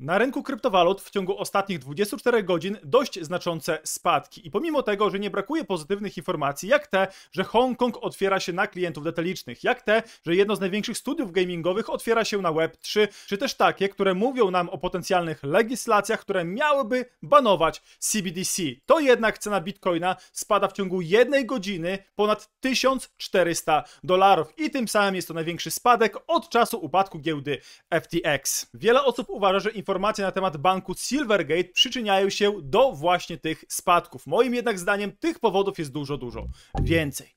Na rynku kryptowalut w ciągu ostatnich 24 godzin dość znaczące spadki. I pomimo tego, że nie brakuje pozytywnych informacji, jak te, że Hongkong otwiera się na klientów detalicznych, jak te, że jedno z największych studiów gamingowych otwiera się na Web3, czy też takie, które mówią nam o potencjalnych legislacjach, które miałyby banować CBDC. To jednak cena bitcoina spada w ciągu jednej godziny ponad 1400 dolarów i tym samym jest to największy spadek od czasu upadku giełdy FTX. Wiele osób uważa, że informacje na temat banku Silvergate przyczyniają się do właśnie tych spadków. Moim jednak zdaniem tych powodów jest dużo, dużo więcej.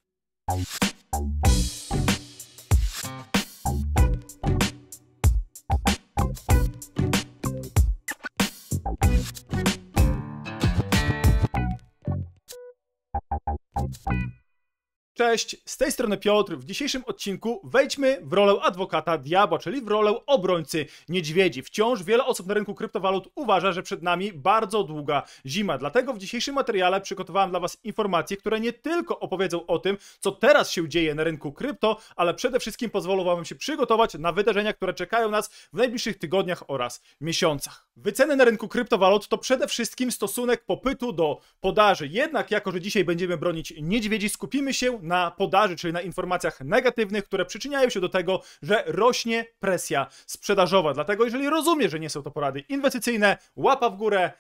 Cześć, z tej strony Piotr. W dzisiejszym odcinku wejdźmy w rolę adwokata diabła, czyli w rolę obrońcy niedźwiedzi. Wciąż wiele osób na rynku kryptowalut uważa, że przed nami bardzo długa zima. Dlatego w dzisiejszym materiale przygotowałem dla Was informacje, które nie tylko opowiedzą o tym, co teraz się dzieje na rynku krypto, ale przede wszystkim pozwolą Wam się przygotować na wydarzenia, które czekają nas w najbliższych tygodniach oraz miesiącach. Wyceny na rynku kryptowalut to przede wszystkim stosunek popytu do podaży. Jednak, jako że dzisiaj będziemy bronić niedźwiedzi, skupimy się na podaży, czyli na informacjach negatywnych, które przyczyniają się do tego, że rośnie presja sprzedażowa. Dlatego, jeżeli rozumiesz, że nie są to porady inwestycyjne, łapa w górę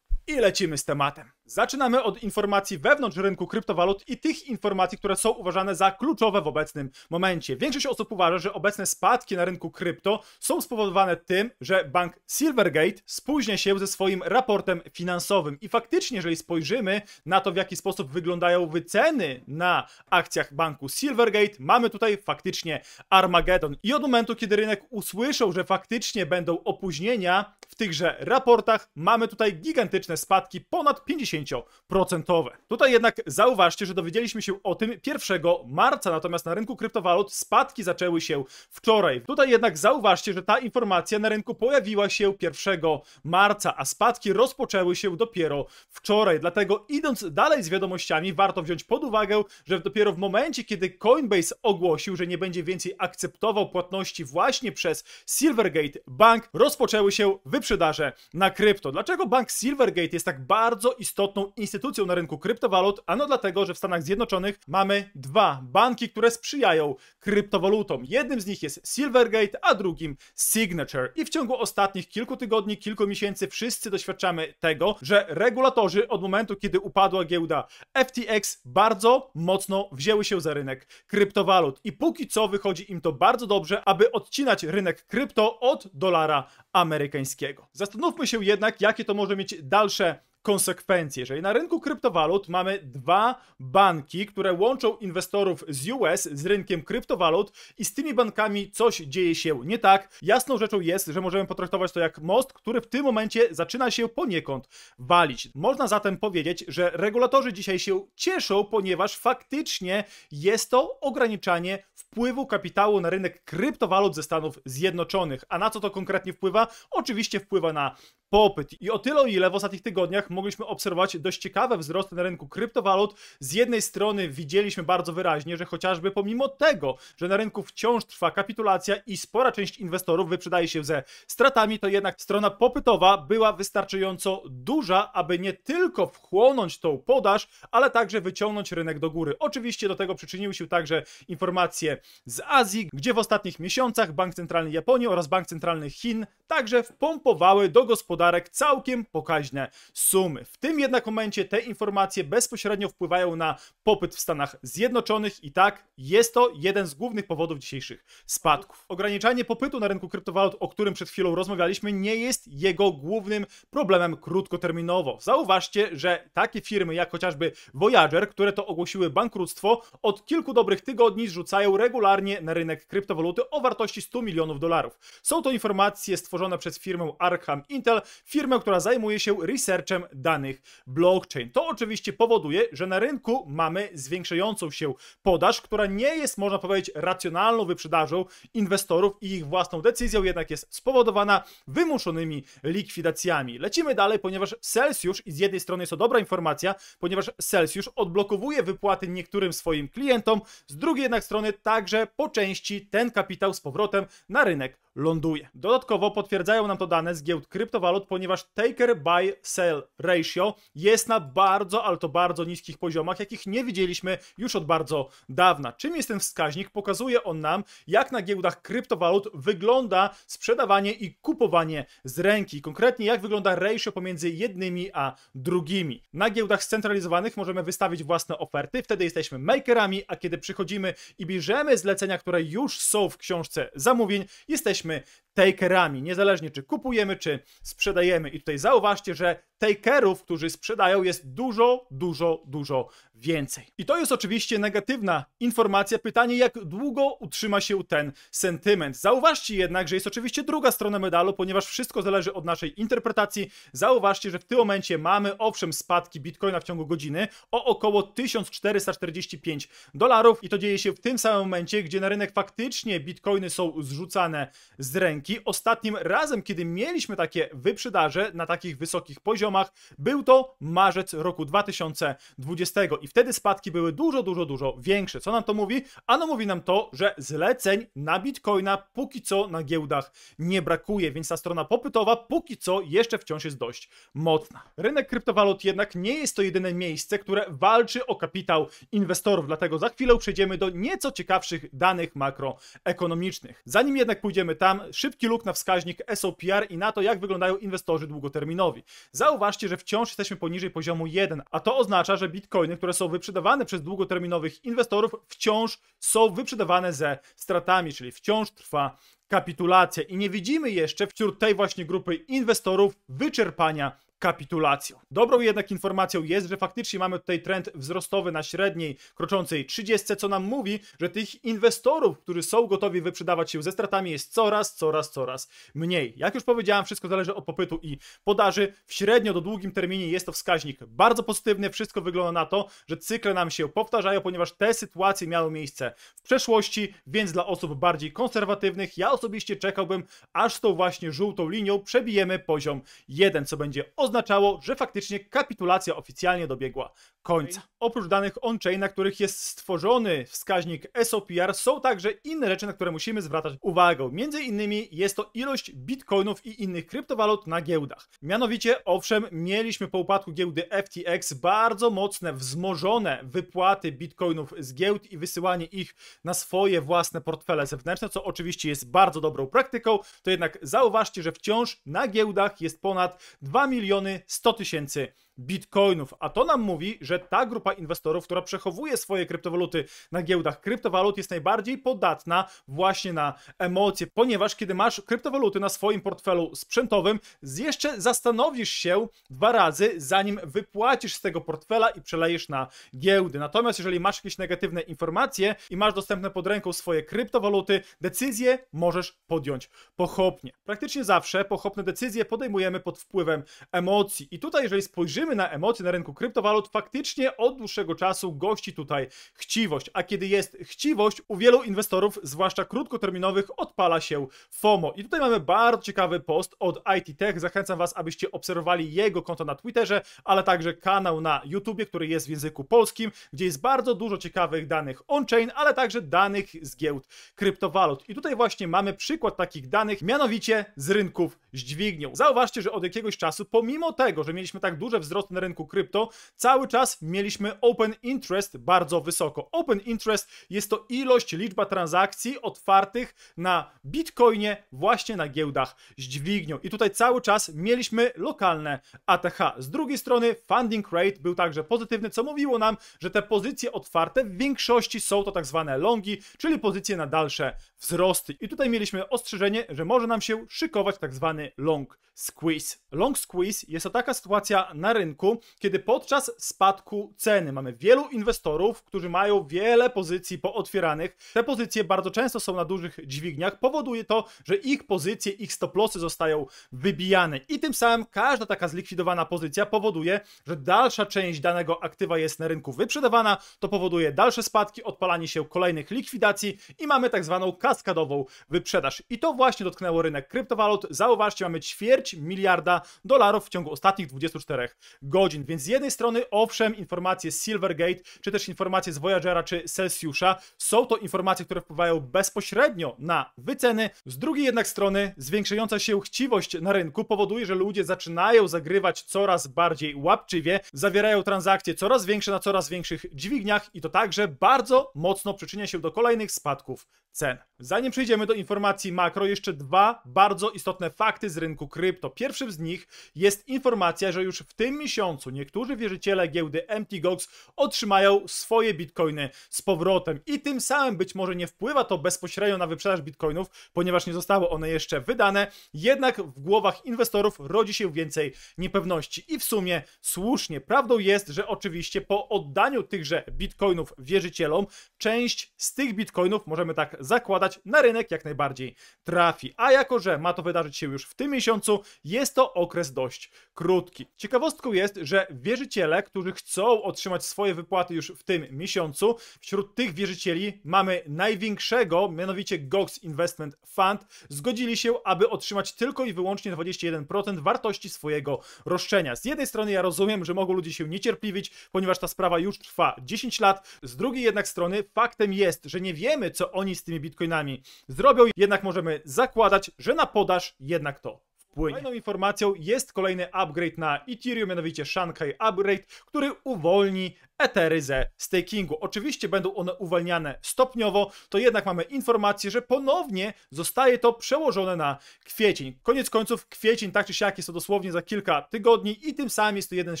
i lecimy z tematem. Zaczynamy od informacji wewnątrz rynku kryptowalut i tych informacji, które są uważane za kluczowe w obecnym momencie. Większość osób uważa, że obecne spadki na rynku krypto są spowodowane tym, że bank Silvergate spóźnia się ze swoim raportem finansowym. I faktycznie, jeżeli spojrzymy na to, w jaki sposób wyglądają wyceny na akcjach banku Silvergate, mamy tutaj faktycznie Armageddon. I od momentu, kiedy rynek usłyszał, że faktycznie będą opóźnienia w tychże raportach, mamy tutaj gigantyczne spadki ponad 50 procentowe. Tutaj jednak zauważcie, że dowiedzieliśmy się o tym 1 marca, natomiast na rynku kryptowalut spadki zaczęły się wczoraj. Tutaj jednak zauważcie, że ta informacja na rynku pojawiła się 1 marca, a spadki rozpoczęły się dopiero wczoraj. Dlatego idąc dalej z wiadomościami, warto wziąć pod uwagę, że dopiero w momencie, kiedy Coinbase ogłosił, że nie będzie więcej akceptował płatności właśnie przez Silvergate Bank, rozpoczęły się wyprzedaże na krypto. Dlaczego bank Silvergate jest tak bardzo istotny? pierwotną instytucją na rynku kryptowalut, a no dlatego, że w Stanach Zjednoczonych mamy dwa banki, które sprzyjają kryptowalutom. Jednym z nich jest Silvergate, a drugim Signature. I w ciągu ostatnich kilku tygodni, kilku miesięcy wszyscy doświadczamy tego, że regulatorzy od momentu, kiedy upadła giełda FTX, bardzo mocno wzięły się za rynek kryptowalut. I póki co wychodzi im to bardzo dobrze, aby odcinać rynek krypto od dolara amerykańskiego. Zastanówmy się jednak, jakie to może mieć dalsze konsekwencje. Jeżeli na rynku kryptowalut mamy dwa banki, które łączą inwestorów z US z rynkiem kryptowalut i z tymi bankami coś dzieje się nie tak, jasną rzeczą jest, że możemy potraktować to jak most, który w tym momencie zaczyna się poniekąd walić. Można zatem powiedzieć, że regulatorzy dzisiaj się cieszą, ponieważ faktycznie jest to ograniczanie wpływu kapitału na rynek kryptowalut ze Stanów Zjednoczonych. A na co to konkretnie wpływa? Oczywiście wpływa na popyt. I o tyle, o ile w ostatnich tygodniach mogliśmy obserwować dość ciekawe wzrosty na rynku kryptowalut. Z jednej strony widzieliśmy bardzo wyraźnie, że chociażby pomimo tego, że na rynku wciąż trwa kapitulacja i spora część inwestorów wyprzedaje się ze stratami, to jednak strona popytowa była wystarczająco duża, aby nie tylko wchłonąć tą podaż, ale także wyciągnąć rynek do góry. Oczywiście do tego przyczyniły się także informacje z Azji, gdzie w ostatnich miesiącach Bank Centralny Japonii oraz Bank Centralny Chin także wpompowały do gospodarki całkiem pokaźne sumy. W tym jednak momencie te informacje bezpośrednio wpływają na popyt w Stanach Zjednoczonych i tak jest to jeden z głównych powodów dzisiejszych spadków. Ograniczanie popytu na rynku kryptowalut, o którym przed chwilą rozmawialiśmy, nie jest jego głównym problemem krótkoterminowo. Zauważcie, że takie firmy jak chociażby Voyager, które to ogłosiły bankructwo, od kilku dobrych tygodni zrzucają regularnie na rynek kryptowaluty o wartości 100 milionów dolarów. Są to informacje stworzone przez firmę Arkham Intel, firmę, która zajmuje się researchem danych blockchain. To oczywiście powoduje, że na rynku mamy zwiększającą się podaż, która nie jest, można powiedzieć, racjonalną wyprzedażą inwestorów i ich własną decyzją, jednak jest spowodowana wymuszonymi likwidacjami. Lecimy dalej, ponieważ Celsius, i z jednej strony jest to dobra informacja, ponieważ Celsius odblokowuje wypłaty niektórym swoim klientom, z drugiej jednak strony także po części ten kapitał z powrotem na rynek ląduje. Dodatkowo potwierdzają nam to dane z giełd kryptowalut, out, ponieważ taker by sell ratio jest na bardzo, ale to bardzo niskich poziomach, jakich nie widzieliśmy już od bardzo dawna. Czym jest ten wskaźnik? Pokazuje on nam, jak na giełdach kryptowalut wygląda sprzedawanie i kupowanie z ręki. Konkretnie, jak wygląda ratio pomiędzy jednymi a drugimi. Na giełdach scentralizowanych możemy wystawić własne oferty, wtedy jesteśmy makerami, a kiedy przychodzimy i bierzemy zlecenia, które już są w książce zamówień, jesteśmy takerami. Niezależnie czy kupujemy, czy sprzedajemy sprzedajemy. I tutaj zauważcie, że takerów, którzy sprzedają, jest dużo, dużo, dużo więcej. I to jest oczywiście negatywna informacja. Pytanie, jak długo utrzyma się ten sentyment. Zauważcie jednak, że jest oczywiście druga strona medalu, ponieważ wszystko zależy od naszej interpretacji. Zauważcie, że w tym momencie mamy owszem spadki bitcoina w ciągu godziny o około 1445 dolarów i to dzieje się w tym samym momencie, gdzie na rynek faktycznie bitcoiny są zrzucane z ręki. Ostatnim razem, kiedy mieliśmy takie wyprzedzenie, Przydarze na takich wysokich poziomach. Był to marzec roku 2020 i wtedy spadki były dużo, dużo, dużo większe. Co nam to mówi? Ano mówi nam to, że zleceń na Bitcoina póki co na giełdach nie brakuje, więc ta strona popytowa póki co jeszcze wciąż jest dość mocna. Rynek kryptowalut jednak nie jest to jedyne miejsce, które walczy o kapitał inwestorów, dlatego za chwilę przejdziemy do nieco ciekawszych danych makroekonomicznych. Zanim jednak pójdziemy tam, szybki luk na wskaźnik SOPR i na to, jak wyglądają inwestorzy długoterminowi. Zauważcie, że wciąż jesteśmy poniżej poziomu 1, a to oznacza, że bitcoiny, które są wyprzedawane przez długoterminowych inwestorów, wciąż są wyprzedawane ze stratami, czyli wciąż trwa kapitulacja i nie widzimy jeszcze wśród tej właśnie grupy inwestorów wyczerpania kapitulacją. Dobrą jednak informacją jest, że faktycznie mamy tutaj trend wzrostowy na średniej kroczącej 30, co nam mówi, że tych inwestorów, którzy są gotowi wyprzedawać się ze stratami jest coraz, coraz, coraz mniej. Jak już powiedziałem, wszystko zależy od popytu i podaży. W średnio do długim terminie jest to wskaźnik bardzo pozytywny. Wszystko wygląda na to, że cykle nam się powtarzają, ponieważ te sytuacje miały miejsce w przeszłości, więc dla osób bardziej konserwatywnych ja osobiście czekałbym, aż tą właśnie żółtą linią przebijemy poziom 1, co będzie oznaczać oznaczało, że faktycznie kapitulacja oficjalnie dobiegła końca. Oprócz danych on-chain, na których jest stworzony wskaźnik SOPR, są także inne rzeczy, na które musimy zwracać uwagę. Między innymi jest to ilość bitcoinów i innych kryptowalut na giełdach. Mianowicie, owszem, mieliśmy po upadku giełdy FTX bardzo mocne, wzmożone wypłaty bitcoinów z giełd i wysyłanie ich na swoje własne portfele zewnętrzne, co oczywiście jest bardzo dobrą praktyką, to jednak zauważcie, że wciąż na giełdach jest ponad 2 miliony 100 tysięcy bitcoinów. A to nam mówi, że ta grupa inwestorów, która przechowuje swoje kryptowaluty na giełdach kryptowalut, jest najbardziej podatna właśnie na emocje, ponieważ kiedy masz kryptowaluty na swoim portfelu sprzętowym, jeszcze zastanowisz się dwa razy, zanim wypłacisz z tego portfela i przelejesz na giełdy. Natomiast jeżeli masz jakieś negatywne informacje i masz dostępne pod ręką swoje kryptowaluty, decyzję możesz podjąć pochopnie. Praktycznie zawsze pochopne decyzje podejmujemy pod wpływem emocji. I tutaj, jeżeli spojrzymy, patrzymy na emocje na rynku kryptowalut, faktycznie od dłuższego czasu gości tutaj chciwość. A kiedy jest chciwość, u wielu inwestorów, zwłaszcza krótkoterminowych, odpala się FOMO. I tutaj mamy bardzo ciekawy post od IT Tech. Zachęcam Was, abyście obserwowali jego konto na Twitterze, ale także kanał na YouTubie, który jest w języku polskim, gdzie jest bardzo dużo ciekawych danych on-chain, ale także danych z giełd kryptowalut. I tutaj właśnie mamy przykład takich danych, mianowicie z rynków z dźwignią. Zauważcie, że od jakiegoś czasu, pomimo tego, że mieliśmy tak duże wzrost na rynku krypto, cały czas mieliśmy open interest bardzo wysoko. Open interest jest to ilość, liczba transakcji otwartych na bitcoinie właśnie na giełdach z dźwignią. I tutaj cały czas mieliśmy lokalne ATH. Z drugiej strony funding rate był także pozytywny, co mówiło nam, że te pozycje otwarte w większości są to tak zwane longi, czyli pozycje na dalsze wzrosty. I tutaj mieliśmy ostrzeżenie, że może nam się szykować tak zwany long squeeze. Long squeeze jest to taka sytuacja na rynku, rynku, kiedy podczas spadku ceny mamy wielu inwestorów, którzy mają wiele pozycji pootwieranych. Te pozycje bardzo często są na dużych dźwigniach. Powoduje to, że ich pozycje, ich stoplosy zostają wybijane i tym samym każda taka zlikwidowana pozycja powoduje, że dalsza część danego aktywa jest na rynku wyprzedawana. To powoduje dalsze spadki, odpalanie się kolejnych likwidacji i mamy tak zwaną kaskadową wyprzedaż. I to właśnie dotknęło rynek kryptowalut. Zauważcie, mamy ćwierć miliarda dolarów w ciągu ostatnich 24 godzin. Więc z jednej strony, owszem, informacje z Silvergate, czy też informacje z Voyagera, czy Celsjusza są to informacje, które wpływają bezpośrednio na wyceny. Z drugiej jednak strony, zwiększająca się chciwość na rynku powoduje, że ludzie zaczynają zagrywać coraz bardziej łapczywie, zawierają transakcje coraz większe na coraz większych dźwigniach i to także bardzo mocno przyczynia się do kolejnych spadków cen. Zanim przejdziemy do informacji makro, jeszcze dwa bardzo istotne fakty z rynku krypto. Pierwszym z nich jest informacja, że już w tym miesiącu niektórzy wierzyciele giełdy Mtgox otrzymają swoje bitcoiny z powrotem i tym samym być może nie wpływa to bezpośrednio na wyprzedaż bitcoinów, ponieważ nie zostały one jeszcze wydane, jednak w głowach inwestorów rodzi się więcej niepewności i w sumie słusznie. Prawdą jest, że oczywiście po oddaniu tychże bitcoinów wierzycielom część z tych bitcoinów możemy tak zakładać na rynek jak najbardziej trafi, a jako że ma to wydarzyć się już w tym miesiącu, jest to okres dość krótki. Ciekawostką jest, że wierzyciele, którzy chcą otrzymać swoje wypłaty już w tym miesiącu, wśród tych wierzycieli mamy największego, mianowicie GOX Investment Fund, zgodzili się, aby otrzymać tylko i wyłącznie 21% wartości swojego roszczenia. Z jednej strony ja rozumiem, że mogą ludzie się niecierpliwić, ponieważ ta sprawa już trwa 10 lat, z drugiej jednak strony faktem jest, że nie wiemy, co oni z tymi bitcoinami zrobią, jednak możemy zakładać, że na podaż jednak to wpłynie. Kolejną informacją jest kolejny upgrade na Ethereum, mianowicie Shanghai Upgrade, który uwolni etery ze stakingu. Oczywiście będą one uwalniane stopniowo, to jednak mamy informację, że ponownie zostaje to przełożone na kwiecień. Koniec końców kwiecień tak czy siak jest to dosłownie za kilka tygodni i tym samym jest to jeden z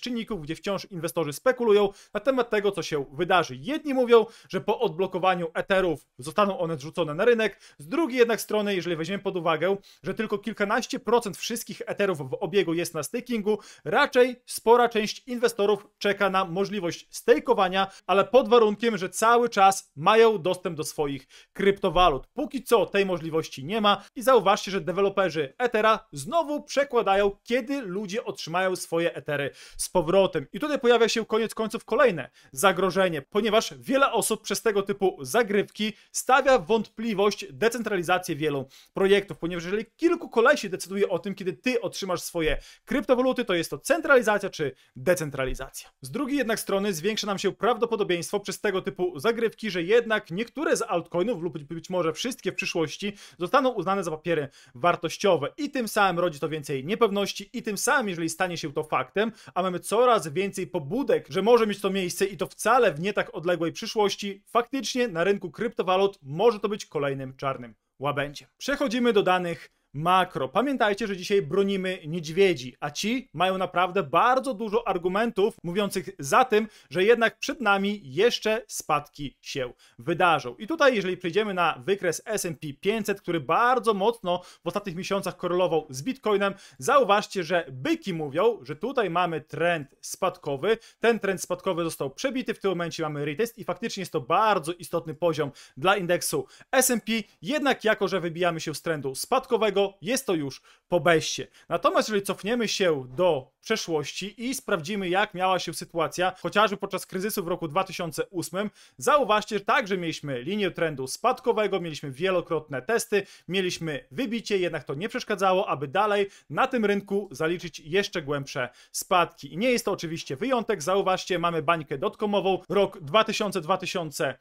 czynników, gdzie wciąż inwestorzy spekulują na temat tego, co się wydarzy. Jedni mówią, że po odblokowaniu Etherów zostaną one zrzucone na rynek, z drugiej jednak strony, jeżeli weźmiemy pod uwagę, że tylko kilkanaście procent wszystkich eterów w obiegu jest na stakingu, raczej spora część inwestorów czeka na możliwość stakeowania, ale pod warunkiem, że cały czas mają dostęp do swoich kryptowalut. Póki co tej możliwości nie ma i zauważcie, że deweloperzy Ethera znowu przekładają, kiedy ludzie otrzymają swoje Etery z powrotem. I tutaj pojawia się koniec końców kolejne zagrożenie, ponieważ wiele osób przez tego typu zagrywki stawia wątpliwość decentralizację wielu projektów, ponieważ jeżeli kilku kolesi decyduje o tym, tym, kiedy ty otrzymasz swoje kryptowaluty, to jest to centralizacja czy decentralizacja. Z drugiej jednak strony zwiększa nam się prawdopodobieństwo przez tego typu zagrywki, że jednak niektóre z altcoinów lub być może wszystkie w przyszłości zostaną uznane za papiery wartościowe i tym samym rodzi to więcej niepewności i tym samym, jeżeli stanie się to faktem, a mamy coraz więcej pobudek, że może mieć to miejsce i to wcale w nie tak odległej przyszłości, faktycznie na rynku kryptowalut może to być kolejnym czarnym łabędziem. Przechodzimy do danych makro. Pamiętajcie, że dzisiaj bronimy niedźwiedzi, a ci mają naprawdę bardzo dużo argumentów mówiących za tym, że jednak przed nami jeszcze spadki się wydarzą. I tutaj, jeżeli przejdziemy na wykres SP 500, który bardzo mocno w ostatnich miesiącach korelował z Bitcoinem, zauważcie, że byki mówią, że tutaj mamy trend spadkowy. Ten trend spadkowy został przebity, w tym momencie mamy retest i faktycznie jest to bardzo istotny poziom dla indeksu SP. Jednak jako, że wybijamy się z trendu spadkowego, jest to już po beście. Natomiast jeżeli cofniemy się do przeszłości i sprawdzimy, jak miała się sytuacja chociażby podczas kryzysu w roku 2008, zauważcie, że także mieliśmy linię trendu spadkowego, mieliśmy wielokrotne testy, mieliśmy wybicie, jednak to nie przeszkadzało, aby dalej na tym rynku zaliczyć jeszcze głębsze spadki. I nie jest to oczywiście wyjątek, zauważcie, mamy bańkę dotkomową, rok 2000-2001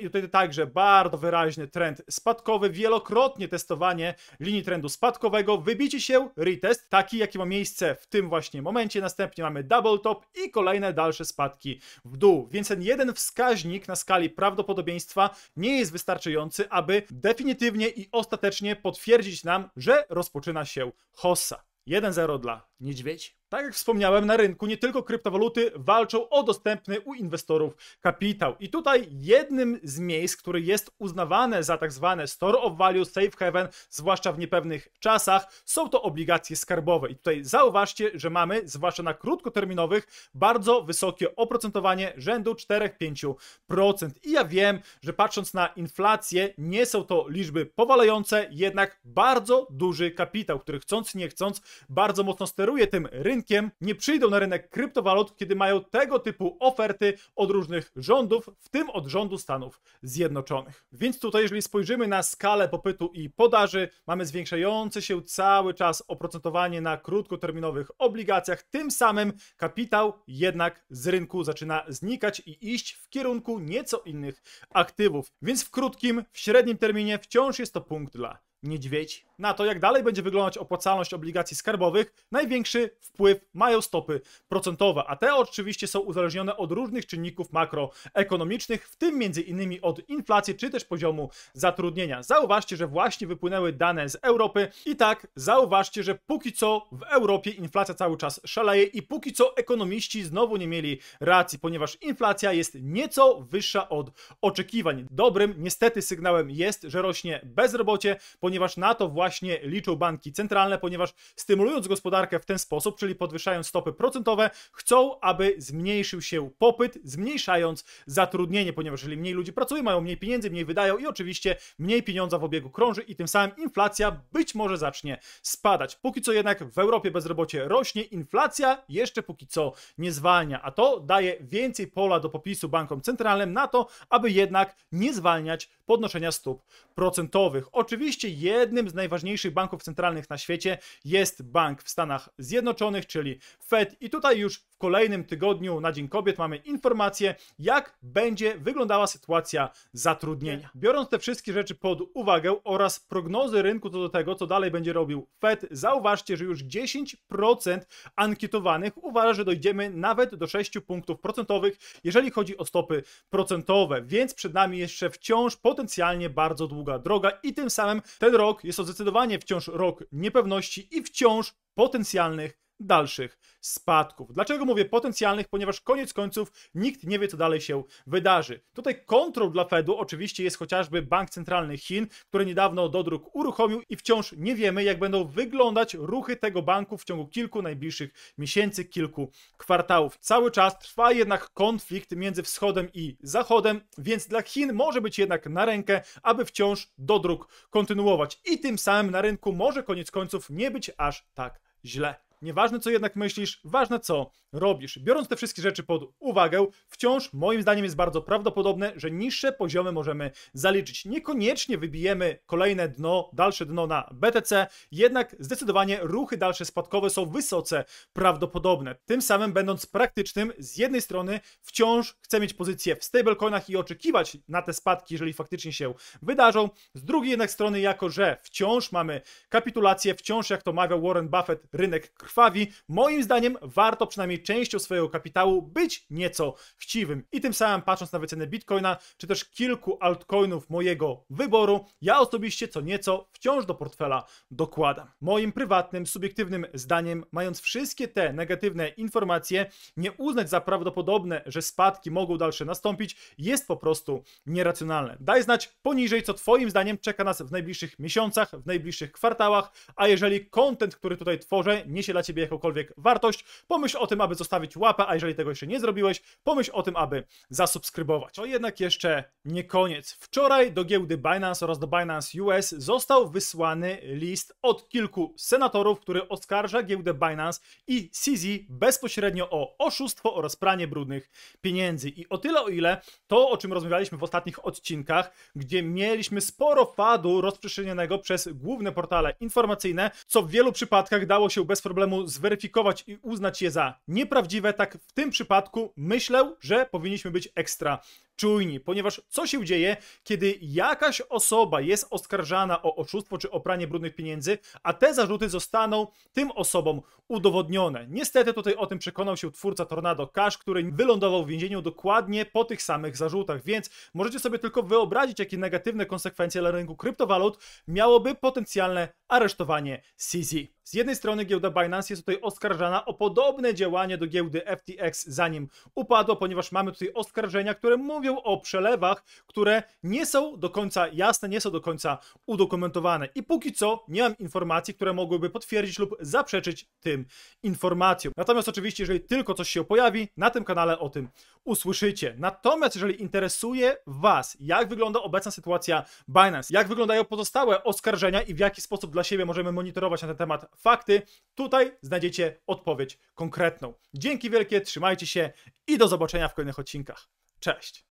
i tutaj także bardzo wyraźny trend spadkowy, wielokrotnie testowanie linii trendu spadkowego, wybicie się, retest, taki jaki ma miejsce w tym właśnie momencie, następnie mamy double top i kolejne dalsze spadki w dół. Więc ten jeden wskaźnik na skali prawdopodobieństwa nie jest wystarczający, aby definitywnie i ostatecznie potwierdzić nam, że rozpoczyna się hossa. 1-0 dla niedźwiedzi. Tak jak wspomniałem, na rynku nie tylko kryptowaluty walczą o dostępny u inwestorów kapitał. I tutaj jednym z miejsc, które jest uznawane za tak zwane store of value, safe haven, zwłaszcza w niepewnych czasach, są to obligacje skarbowe. I tutaj zauważcie, że mamy, zwłaszcza na krótkoterminowych, bardzo wysokie oprocentowanie rzędu 4-5%. I ja wiem, że patrząc na inflację, nie są to liczby powalające, jednak bardzo duży kapitał, który chcąc nie chcąc bardzo mocno steruje tym rynkiem rynkiem, nie przyjdą na rynek kryptowalut, kiedy mają tego typu oferty od różnych rządów, w tym od rządu Stanów Zjednoczonych. Więc tutaj, jeżeli spojrzymy na skalę popytu i podaży, mamy zwiększające się cały czas oprocentowanie na krótkoterminowych obligacjach, tym samym kapitał jednak z rynku zaczyna znikać i iść w kierunku nieco innych aktywów. Więc w krótkim, w średnim terminie wciąż jest to punkt dla niedźwiedzi na to, jak dalej będzie wyglądać opłacalność obligacji skarbowych, największy wpływ mają stopy procentowe, a te oczywiście są uzależnione od różnych czynników makroekonomicznych, w tym m.in. od inflacji czy też poziomu zatrudnienia. Zauważcie, że właśnie wypłynęły dane z Europy i tak zauważcie, że póki co w Europie inflacja cały czas szaleje i póki co ekonomiści znowu nie mieli racji, ponieważ inflacja jest nieco wyższa od oczekiwań. Dobrym niestety sygnałem jest, że rośnie bezrobocie, ponieważ na to właśnie właśnie liczą banki centralne, ponieważ stymulując gospodarkę w ten sposób, czyli podwyższając stopy procentowe, chcą, aby zmniejszył się popyt, zmniejszając zatrudnienie, ponieważ jeżeli mniej ludzi pracuje, mają mniej pieniędzy, mniej wydają i oczywiście mniej pieniądza w obiegu krąży i tym samym inflacja być może zacznie spadać. Póki co jednak w Europie bezrobocie rośnie, inflacja jeszcze póki co nie zwalnia, a to daje więcej pola do popisu bankom centralnym na to, aby jednak nie zwalniać podnoszenia stóp procentowych. Oczywiście jednym z najważniejszych najważniejszych banków centralnych na świecie jest bank w Stanach Zjednoczonych, czyli Fed i tutaj już w kolejnym tygodniu na Dzień Kobiet mamy informację, jak będzie wyglądała sytuacja zatrudnienia. Biorąc te wszystkie rzeczy pod uwagę oraz prognozy rynku co do tego, co dalej będzie robił Fed, zauważcie, że już 10% ankietowanych uważa, że dojdziemy nawet do 6 punktów procentowych, jeżeli chodzi o stopy procentowe, więc przed nami jeszcze wciąż potencjalnie bardzo długa droga i tym samym ten rok jest to zdecydowanie wciąż rok niepewności i wciąż potencjalnych dalszych spadków. Dlaczego mówię potencjalnych? Ponieważ koniec końców nikt nie wie, co dalej się wydarzy. Tutaj kontrol dla Fedu oczywiście jest chociażby Bank Centralny Chin, który niedawno dodruk uruchomił i wciąż nie wiemy, jak będą wyglądać ruchy tego banku w ciągu kilku najbliższych miesięcy, kilku kwartałów. Cały czas trwa jednak konflikt między Wschodem i Zachodem, więc dla Chin może być jednak na rękę, aby wciąż dodruk kontynuować. I tym samym na rynku może koniec końców nie być aż tak źle. Nieważne co jednak myślisz, ważne co robisz. Biorąc te wszystkie rzeczy pod uwagę, wciąż moim zdaniem jest bardzo prawdopodobne, że niższe poziomy możemy zaliczyć. Niekoniecznie wybijemy kolejne dno, dalsze dno na BTC, jednak zdecydowanie ruchy dalsze spadkowe są wysoce prawdopodobne. Tym samym będąc praktycznym, z jednej strony wciąż chcę mieć pozycję w stablecoinach i oczekiwać na te spadki, jeżeli faktycznie się wydarzą. Z drugiej jednak strony, jako że wciąż mamy kapitulację, wciąż jak to mawiał Warren Buffett, rynek krwawi, moim zdaniem warto przynajmniej częścią swojego kapitału być nieco chciwym. I tym samym patrząc na wycenę bitcoina, czy też kilku altcoinów mojego wyboru, ja osobiście co nieco wciąż do portfela dokładam. Moim prywatnym, subiektywnym zdaniem, mając wszystkie te negatywne informacje, nie uznać za prawdopodobne, że spadki mogą dalsze nastąpić, jest po prostu nieracjonalne. Daj znać poniżej, co Twoim zdaniem czeka nas w najbliższych miesiącach, w najbliższych kwartałach, a jeżeli kontent, który tutaj tworzę, niesie dla Ciebie jakąkolwiek wartość, pomyśl o tym, aby zostawić łapę, a jeżeli tego jeszcze nie zrobiłeś, pomyśl o tym, aby zasubskrybować. To jednak jeszcze nie koniec. Wczoraj do giełdy Binance oraz do Binance US został wysłany list od kilku senatorów, który oskarża giełdę Binance i CZ bezpośrednio o oszustwo oraz pranie brudnych pieniędzy. I o tyle, o ile to, o czym rozmawialiśmy w ostatnich odcinkach, gdzie mieliśmy sporo fadu rozprzestrzenionego przez główne portale informacyjne, co w wielu przypadkach dało się bez problemu problemu zweryfikować i uznać je za nieprawdziwe, tak w tym przypadku myślę, że powinniśmy być ekstra czujni, ponieważ co się dzieje, kiedy jakaś osoba jest oskarżana o oszustwo czy o pranie brudnych pieniędzy, a te zarzuty zostaną tym osobom udowodnione. Niestety tutaj o tym przekonał się twórca Tornado Cash, który wylądował w więzieniu dokładnie po tych samych zarzutach, więc możecie sobie tylko wyobrazić, jakie negatywne konsekwencje dla rynku kryptowalut miałoby potencjalne aresztowanie CZ. Z jednej strony giełda Binance jest tutaj oskarżana o podobne działanie do giełdy FTX zanim upadło, ponieważ mamy tutaj oskarżenia, które mówią mówią o przelewach, które nie są do końca jasne, nie są do końca udokumentowane. I póki co nie mam informacji, które mogłyby potwierdzić lub zaprzeczyć tym informacjom. Natomiast oczywiście, jeżeli tylko coś się pojawi, na tym kanale o tym usłyszycie. Natomiast jeżeli interesuje Was, jak wygląda obecna sytuacja Binance, jak wyglądają pozostałe oskarżenia i w jaki sposób dla siebie możemy monitorować na ten temat fakty, tutaj znajdziecie odpowiedź konkretną. Dzięki wielkie, trzymajcie się i do zobaczenia w kolejnych odcinkach. Cześć!